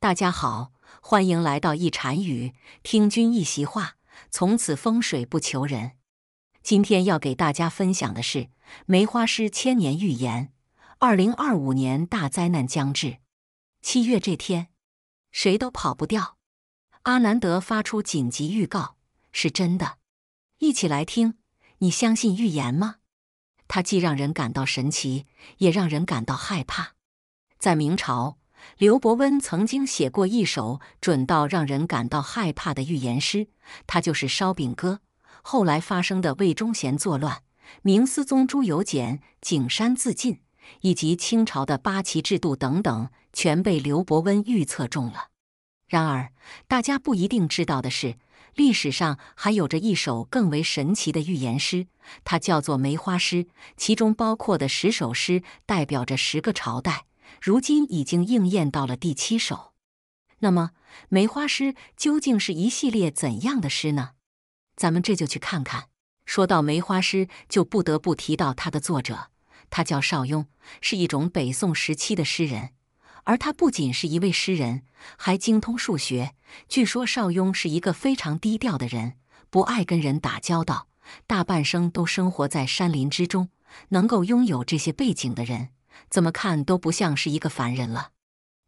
大家好，欢迎来到一禅语，听君一席话，从此风水不求人。今天要给大家分享的是梅花诗千年预言：二零二五年大灾难将至，七月这天，谁都跑不掉。阿南德发出紧急预告，是真的。一起来听，你相信预言吗？它既让人感到神奇，也让人感到害怕。在明朝。刘伯温曾经写过一首准到让人感到害怕的预言诗，他就是《烧饼歌》。后来发生的魏忠贤作乱、明思宗朱由检景山自尽，以及清朝的八旗制度等等，全被刘伯温预测中了。然而，大家不一定知道的是，历史上还有着一首更为神奇的预言诗，它叫做《梅花诗》，其中包括的十首诗代表着十个朝代。如今已经应验到了第七首，那么梅花诗究竟是一系列怎样的诗呢？咱们这就去看看。说到梅花诗，就不得不提到它的作者，他叫邵雍，是一种北宋时期的诗人。而他不仅是一位诗人，还精通数学。据说邵雍是一个非常低调的人，不爱跟人打交道，大半生都生活在山林之中。能够拥有这些背景的人。怎么看都不像是一个凡人了。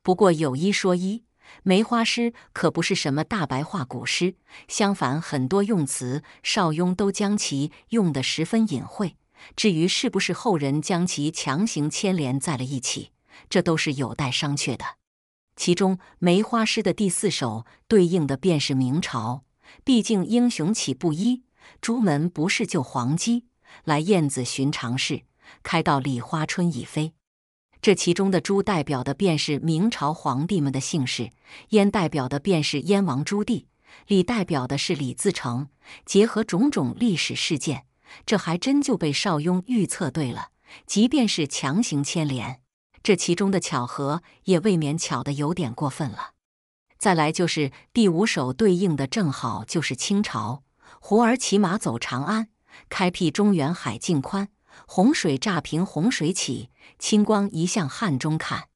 不过有一说一，梅花诗可不是什么大白话古诗，相反，很多用词邵雍都将其用得十分隐晦。至于是不是后人将其强行牵连在了一起，这都是有待商榷的。其中，梅花诗的第四首对应的便是明朝，毕竟英雄岂不衣，朱门不是旧黄鸡，来燕子寻常事，开到李花春已飞。这其中的朱代表的便是明朝皇帝们的姓氏，燕代表的便是燕王朱棣，李代表的是李自成。结合种种历史事件，这还真就被邵雍预测对了。即便是强行牵连，这其中的巧合也未免巧得有点过分了。再来就是第五首对应的正好就是清朝，胡儿骑马走长安，开辟中原海境宽。洪水乍平，洪水起；清光移向汉中看。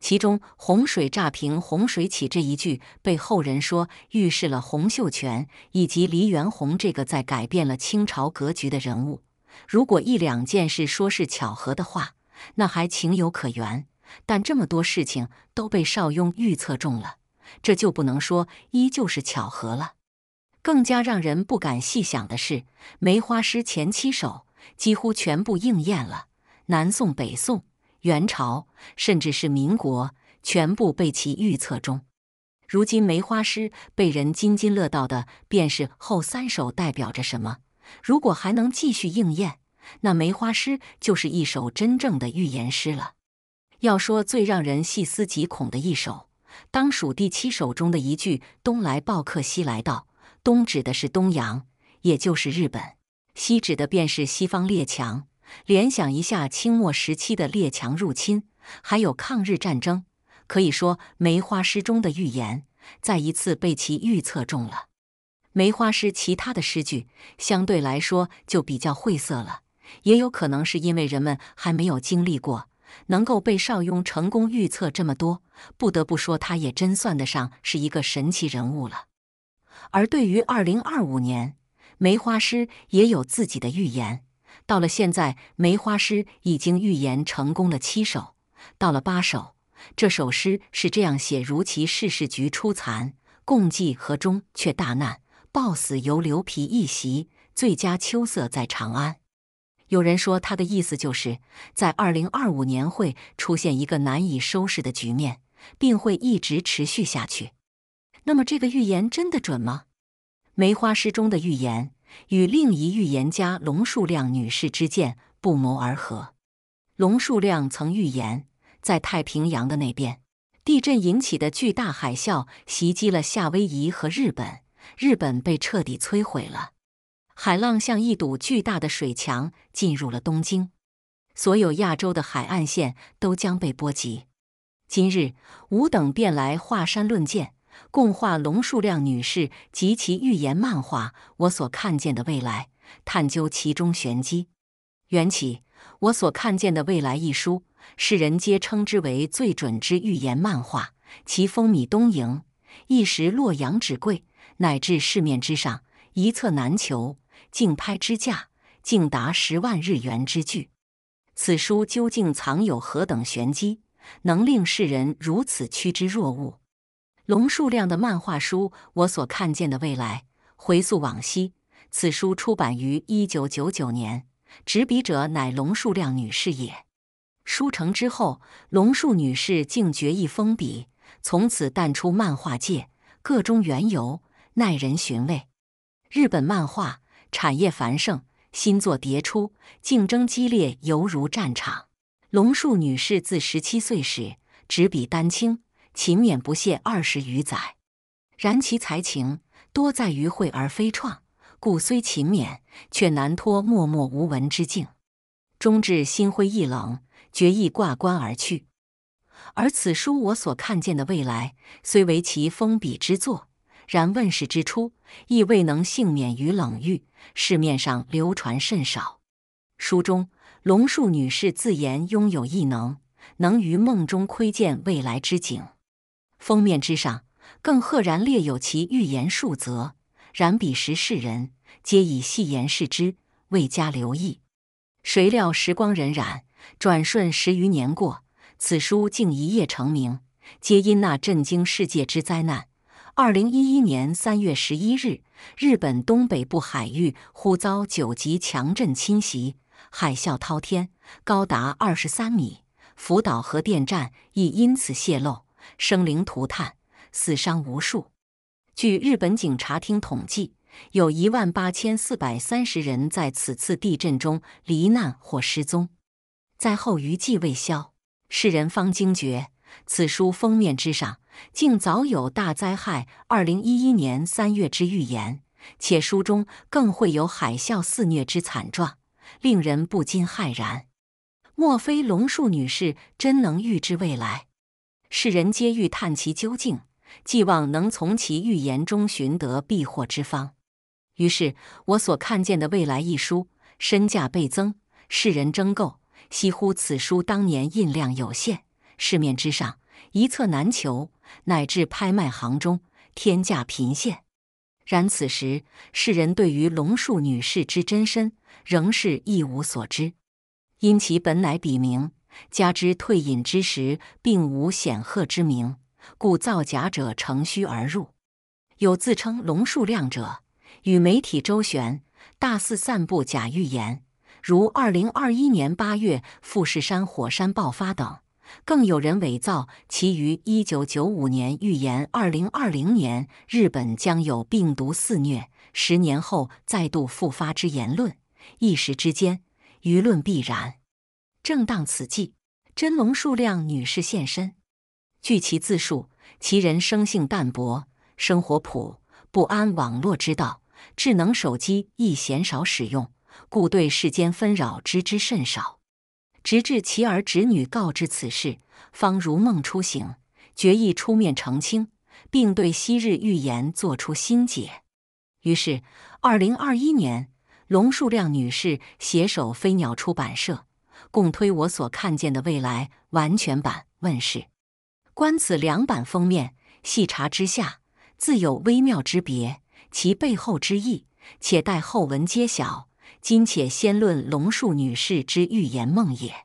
其中“洪水乍平，洪水起”这一句，被后人说预示了洪秀全以及黎元洪这个在改变了清朝格局的人物。如果一两件事说是巧合的话，那还情有可原；但这么多事情都被邵雍预测中了，这就不能说依旧是巧合了。更加让人不敢细想的是，《梅花诗》前七首。几乎全部应验了，南宋、北宋、元朝，甚至是民国，全部被其预测中。如今梅花诗被人津津乐道的，便是后三首代表着什么。如果还能继续应验，那梅花诗就是一首真正的预言诗了。要说最让人细思极恐的一首，当属第七首中的一句“东来报客西来道”，东指的是东洋，也就是日本。西指的便是西方列强，联想一下清末时期的列强入侵，还有抗日战争，可以说梅花诗中的预言再一次被其预测中了。梅花诗其他的诗句相对来说就比较晦涩了，也有可能是因为人们还没有经历过，能够被邵雍成功预测这么多，不得不说他也真算得上是一个神奇人物了。而对于二零二五年。梅花诗也有自己的预言，到了现在，梅花诗已经预言成功了七首，到了八首。这首诗是这样写：如其世事局初残，共济河中却大难；暴死犹留皮一席，最佳秋色在长安。有人说，他的意思就是在二零二五年会出现一个难以收拾的局面，并会一直持续下去。那么，这个预言真的准吗？梅花诗中的预言与另一预言家龙树亮女士之见不谋而合。龙树亮曾预言，在太平洋的那边，地震引起的巨大海啸袭击了夏威夷和日本，日本被彻底摧毁了。海浪像一堵巨大的水墙进入了东京，所有亚洲的海岸线都将被波及。今日吾等便来华山论剑。共画龙树亮女士及其预言漫画《我所看见的未来》，探究其中玄机。缘起，《我所看见的未来》一书，世人皆称之为最准之预言漫画，其风靡东瀛，一时洛阳纸贵，乃至市面之上一册难求，竞拍之价竟达十万日元之巨。此书究竟藏有何等玄机，能令世人如此趋之若鹜？龙树亮的漫画书《我所看见的未来》，回溯往昔，此书出版于一九九九年，执笔者乃龙树亮女士也。书成之后，龙树女士竟决意封笔，从此淡出漫画界，各中缘由耐人寻味。日本漫画产业繁盛，新作迭出，竞争激烈犹如战场。龙树女士自十七岁时执笔丹青。勤勉不懈二十余载，然其才情多在于会而非创，故虽勤勉却难脱默默无闻之境，终至心灰意冷，决意挂冠而去。而此书我所看见的未来，虽为其封笔之作，然问世之初亦未能幸免于冷遇，市面上流传甚少。书中龙树女士自言拥有异能，能于梦中窥见未来之景。封面之上，更赫然列有其预言数则。然彼时世人皆以戏言视之，未加留意。谁料时光荏苒，转瞬十余年过，此书竟一夜成名，皆因那震惊世界之灾难。二零一一年三月十一日，日本东北部海域忽遭九级强震侵袭，海啸滔天，高达二十三米，福岛核电站亦因此泄漏。生灵涂炭，死伤无数。据日本警察厅统计，有一万八千四百三十人在此次地震中罹难或失踪。灾后余悸未消，世人方惊觉：此书封面之上竟早有大灾害二零一一年三月之预言，且书中更会有海啸肆虐之惨状，令人不禁骇然。莫非龙树女士真能预知未来？世人皆欲探其究竟，寄望能从其预言中寻得避祸之方。于是，我所看见的未来一书身价倍增，世人争购。惜乎此书当年印量有限，市面之上一册难求，乃至拍卖行中天价频现。然此时，世人对于龙树女士之真身仍是一无所知，因其本乃笔名。加之退隐之时并无显赫之名，故造假者乘虚而入。有自称龙树亮者与媒体周旋，大肆散布假预言，如2021年8月富士山火山爆发等。更有人伪造其于1995年预言2020年日本将有病毒肆虐，十年后再度复发之言论。一时之间，舆论必然。正当此际，真龙树亮女士现身。据其自述，其人生性淡泊，生活朴，不谙网络之道，智能手机亦鲜少使用，故对世间纷扰知之甚少。直至其儿侄女告知此事，方如梦初醒，决意出面澄清，并对昔日预言作出新解。于是，二零二一年，龙树亮女士携手飞鸟出版社。共推我所看见的未来完全版问世。观此两版封面，细查之下自有微妙之别，其背后之意，且待后文揭晓。今且先论龙树女士之预言梦也。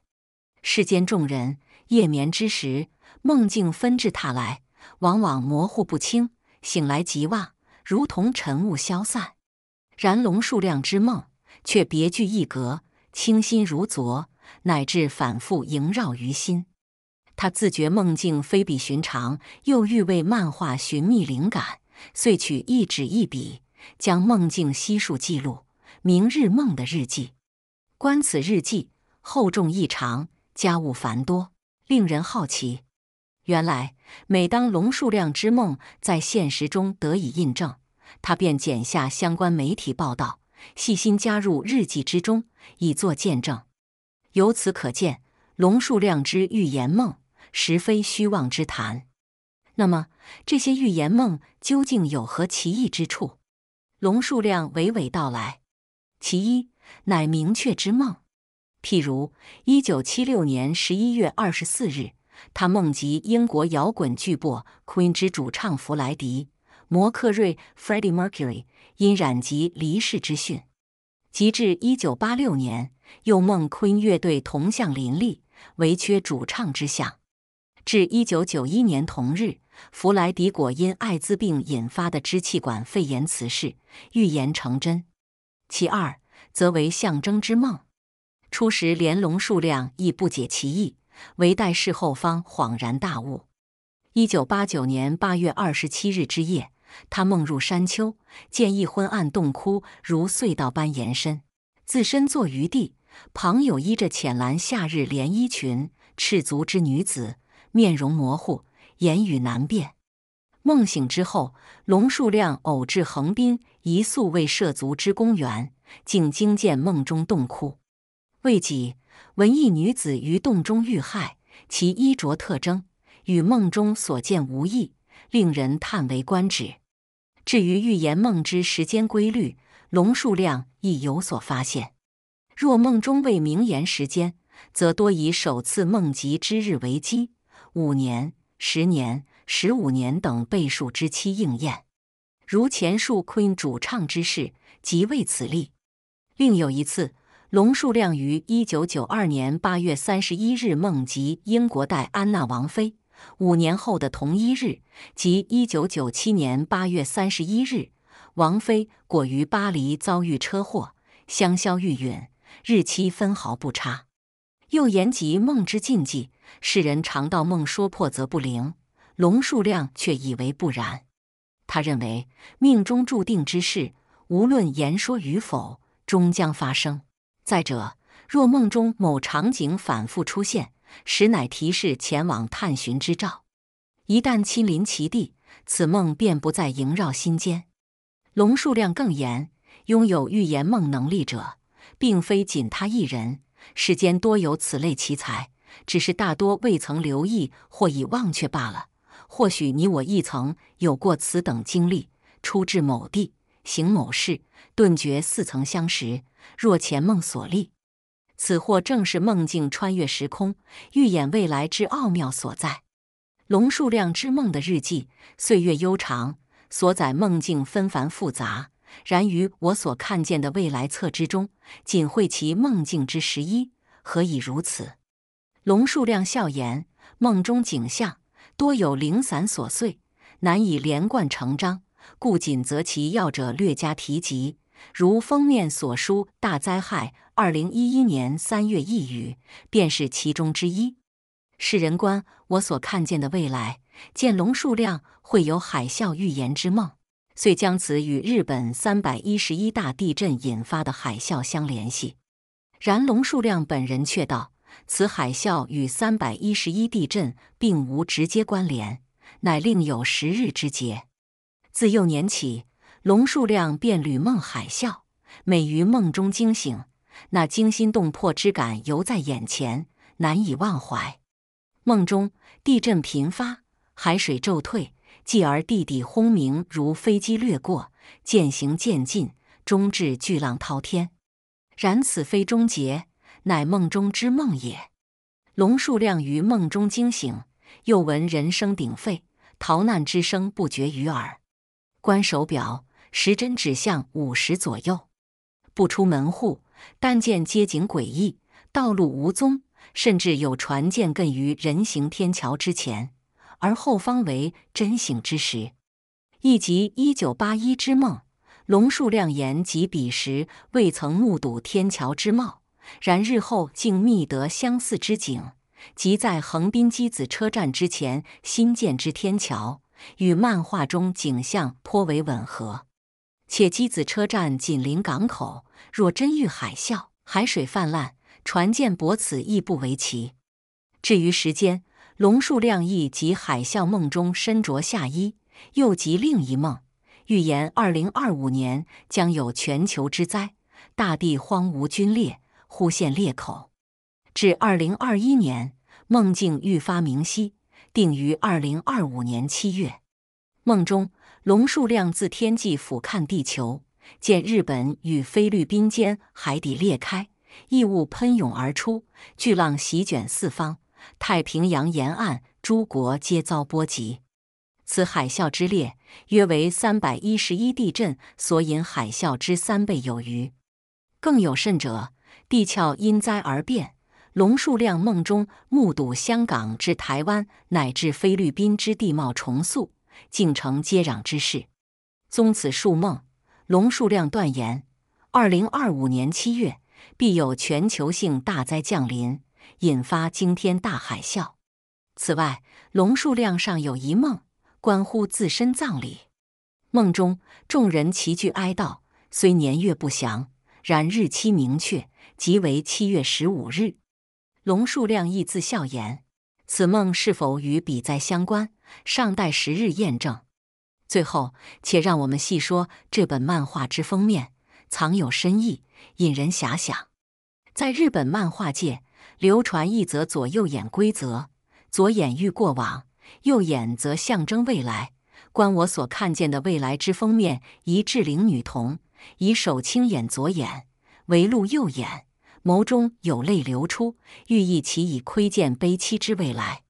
世间众人夜眠之时，梦境纷至沓来，往往模糊不清，醒来即忘，如同晨雾消散。然龙树亮之梦却别具一格，清新如昨。乃至反复萦绕于心，他自觉梦境非比寻常，又欲为漫画寻觅灵感，遂取一纸一笔，将梦境悉数记录。明日梦的日记，观此日记厚重异常，家务繁多，令人好奇。原来，每当龙数量之梦在现实中得以印证，他便剪下相关媒体报道，细心加入日记之中，以作见证。由此可见，龙数量之预言梦实非虚妄之谈。那么，这些预言梦究竟有何奇异之处？龙数量娓娓道来：其一，乃明确之梦。譬如，一九七六年十一月二十四日，他梦及英国摇滚巨擘 Queen 之主唱弗莱迪·摩克瑞 （Freddie Mercury） 因染疾离世之讯。及至一九八六年，又梦昆乐队铜像林立，唯缺主唱之象。至一九九一年同日，弗莱迪果因艾滋病引发的支气管肺炎辞世，预言成真。其二，则为象征之梦。初时连龙数量亦不解其意，唯待事后方恍然大悟。一九八九年八月二十七日之夜。他梦入山丘，见一昏暗洞窟，如隧道般延伸。自身坐于地旁，有依着浅蓝夏日连衣裙、赤足之女子，面容模糊，言语难辨。梦醒之后，龙树亮偶至横滨一宿未涉足之公园，竟惊见梦中洞窟。未几，文艺女子于洞中遇害，其衣着特征与梦中所见无异。令人叹为观止。至于预言梦之时间规律，龙树亮亦有所发现。若梦中未明言时间，则多以首次梦及之日为基，五年、十年、十五年等倍数之期应验。如前述坤主唱之事，即为此例。另有一次，龙树亮于一九九二年八月三十一日梦及英国戴安娜王妃。五年后的同一日，即一九九七年八月三十一日，王菲果于巴黎遭遇车祸，香消玉殒。日期分毫不差。又言及梦之禁忌，世人常道梦说破则不灵，龙树亮却以为不然。他认为命中注定之事，无论言说与否，终将发生。再者，若梦中某场景反复出现，实乃提示前往探寻之兆。一旦亲临其地，此梦便不再萦绕心间。龙数量更严，拥有预言梦能力者，并非仅他一人。世间多有此类奇才，只是大多未曾留意，或已忘却罢了。或许你我亦曾有过此等经历，出至某地，行某事，顿觉似曾相识。若前梦所立。此或正是梦境穿越时空、预演未来之奥妙所在。龙树亮之梦的日记岁月悠长，所载梦境纷繁复杂，然于我所看见的未来册之中，仅绘其梦境之十一。何以如此？龙树亮笑言：梦中景象多有零散琐碎，难以连贯成章，故仅择其要者略加提及。如封面所书，大灾害，二零一一年三月一雨便是其中之一。世人观我所看见的未来，见龙数量会有海啸预言之梦，遂将此与日本三百一十一大地震引发的海啸相联系。然龙数量本人却道，此海啸与三百一十一地震并无直接关联，乃另有时日之劫。自幼年起。龙数量便屡梦海啸，每于梦中惊醒，那惊心动魄之感犹在眼前，难以忘怀。梦中地震频发，海水骤退，继而地底轰鸣如飞机掠过，渐行渐近，终至巨浪滔天。然此非终结，乃梦中之梦也。龙数量于梦中惊醒，又闻人声鼎沸，逃难之声不绝于耳。观手表。时针指向五时左右，不出门户，但见街景诡异，道路无踪，甚至有船舰亘于人行天桥之前，而后方为真醒之时。亦即一九八一之梦，龙树亮言及彼时未曾目睹天桥之貌，然日后竟觅得相似之景，即在横滨机子车站之前新建之天桥，与漫画中景象颇为吻合。且箕子车站紧邻港口，若真遇海啸，海水泛滥，船舰泊此亦不为奇。至于时间，龙树亮意及海啸梦中身着夏衣，又及另一梦，预言二零二五年将有全球之灾，大地荒芜皲裂，忽现裂口。至二零二一年，梦境愈发明晰，定于二零二五年七月，梦中。龙数量自天际俯瞰地球，见日本与菲律宾间海底裂开，异物喷涌而出，巨浪席卷四方。太平洋沿岸诸国皆遭波及。此海啸之烈，约为三百一十一地震所引海啸之三倍有余。更有甚者，地壳因灾而变。龙数量梦中目睹香港至台湾乃至菲律宾之地貌重塑。竟成接壤之事，宗此数梦，龙数量断言，二零二五年七月必有全球性大灾降临，引发惊天大海啸。此外，龙数量上有一梦，关乎自身葬礼。梦中众人齐聚哀悼，虽年月不详，然日期明确，即为七月十五日。龙数量亦自笑言，此梦是否与彼灾相关？尚待时日验证。最后，且让我们细说这本漫画之封面藏有深意，引人遐想。在日本漫画界流传一则左右眼规则：左眼喻过往，右眼则象征未来。观我所看见的未来之封面，一志龄女童以手轻掩左眼，为露右眼，眸中有泪流出，寓意其已窥见悲戚之未来。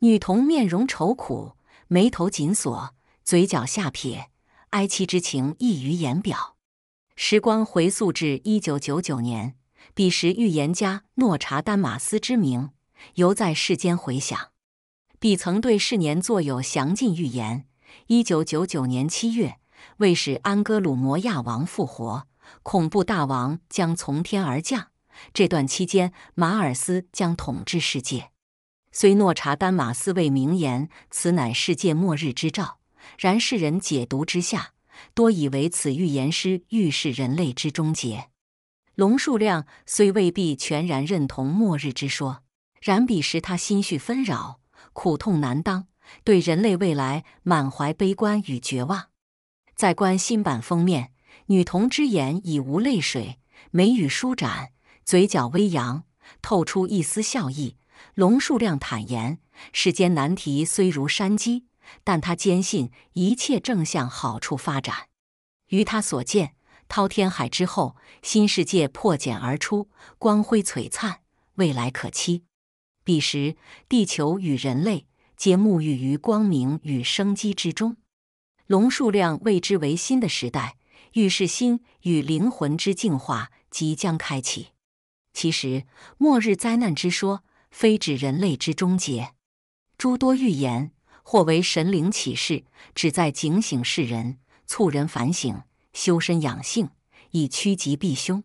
女童面容愁苦，眉头紧锁，嘴角下撇，哀戚之情溢于言表。时光回溯至一九九九年，彼时预言家诺查丹马斯之名犹在世间回响。彼曾对世年作有详尽预言：一九九九年七月，为使安哥鲁摩亚王复活，恐怖大王将从天而降。这段期间，马尔斯将统治世界。虽诺查丹马斯未名言：“此乃世界末日之兆。”然世人解读之下，多以为此预言师预示人类之终结。龙树亮虽未必全然认同末日之说，然彼时他心绪纷扰，苦痛难当，对人类未来满怀悲观与绝望。在观新版封面，女童之眼已无泪水，眉宇舒展，嘴角微扬，透出一丝笑意。龙树亮坦言，世间难题虽如山鸡，但他坚信一切正向好处发展。于他所见，滔天海之后，新世界破茧而出，光辉璀璨，未来可期。彼时，地球与人类皆沐浴于光明与生机之中。龙树亮谓之为新的时代，预示心与灵魂之净化即将开启。其实，末日灾难之说。非指人类之终结，诸多预言或为神灵启示，旨在警醒世人，促人反省、修身养性，以趋吉避凶。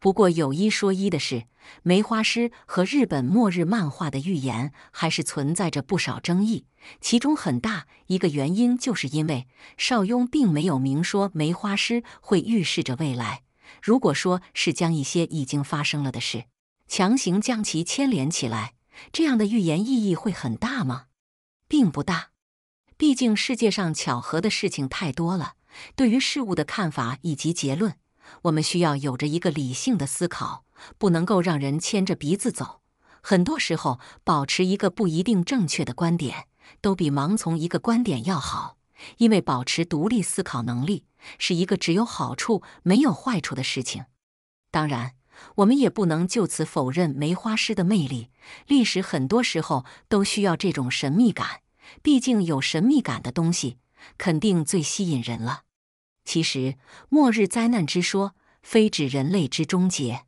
不过有一说一的是，梅花诗和日本末日漫画的预言还是存在着不少争议，其中很大一个原因就是因为邵雍并没有明说梅花诗会预示着未来，如果说是将一些已经发生了的事。强行将其牵连起来，这样的预言意义会很大吗？并不大，毕竟世界上巧合的事情太多了。对于事物的看法以及结论，我们需要有着一个理性的思考，不能够让人牵着鼻子走。很多时候，保持一个不一定正确的观点，都比盲从一个观点要好，因为保持独立思考能力是一个只有好处没有坏处的事情。当然。我们也不能就此否认梅花诗的魅力。历史很多时候都需要这种神秘感，毕竟有神秘感的东西肯定最吸引人了。其实，末日灾难之说非指人类之终结，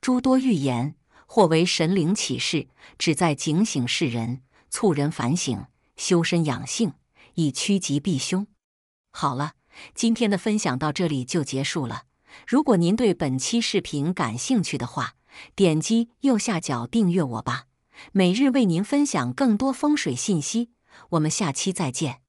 诸多预言或为神灵启示，旨在警醒世人，促人反省、修身养性，以趋吉避凶。好了，今天的分享到这里就结束了。如果您对本期视频感兴趣的话，点击右下角订阅我吧，每日为您分享更多风水信息。我们下期再见。